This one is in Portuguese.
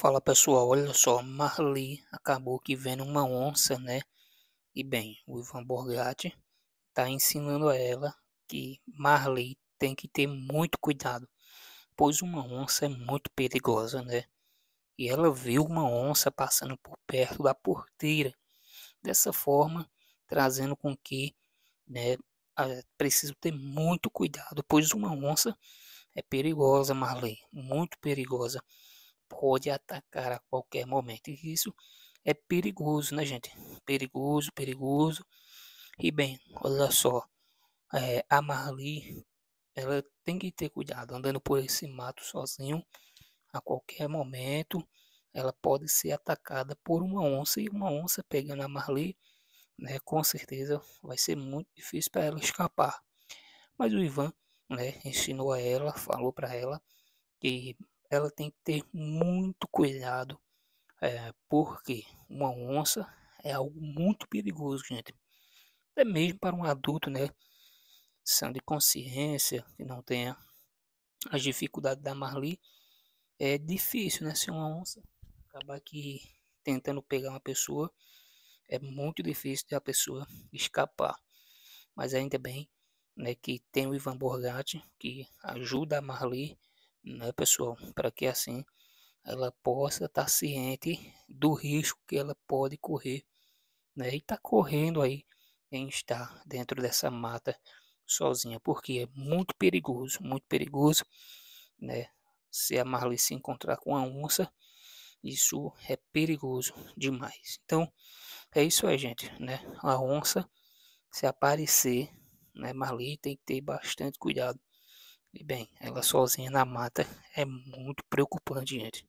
Fala pessoal, olha só, Marli acabou que vendo uma onça, né? E bem, o Ivan Borgatti está ensinando a ela que Marli tem que ter muito cuidado, pois uma onça é muito perigosa, né? E ela viu uma onça passando por perto da porteira, dessa forma, trazendo com que, né? Preciso ter muito cuidado, pois uma onça é perigosa, Marley muito perigosa pode atacar a qualquer momento. E isso é perigoso, né, gente? Perigoso, perigoso. E bem, olha só, é, a Marli, ela tem que ter cuidado andando por esse mato sozinho. A qualquer momento, ela pode ser atacada por uma onça e uma onça pegando a Marli, né? Com certeza vai ser muito difícil para ela escapar. Mas o Ivan, né, ensinou a ela, falou para ela que ela tem que ter muito cuidado, é, porque uma onça é algo muito perigoso, gente. Até mesmo para um adulto, né? sendo de consciência, que não tenha as dificuldades da Marli, é difícil, né? Se uma onça acabar aqui tentando pegar uma pessoa, é muito difícil a pessoa escapar. Mas ainda bem né, que tem o Ivan Borgatti, que ajuda a Marli né, pessoal? Para que assim ela possa estar tá ciente do risco que ela pode correr, né? E tá correndo aí em estar dentro dessa mata sozinha, porque é muito perigoso, muito perigoso, né? Se a Marley se encontrar com a onça, isso é perigoso demais. Então, é isso aí, gente, né? A onça se aparecer, né, Marley tem que ter bastante cuidado e bem, ela sozinha na mata é muito preocupante, gente.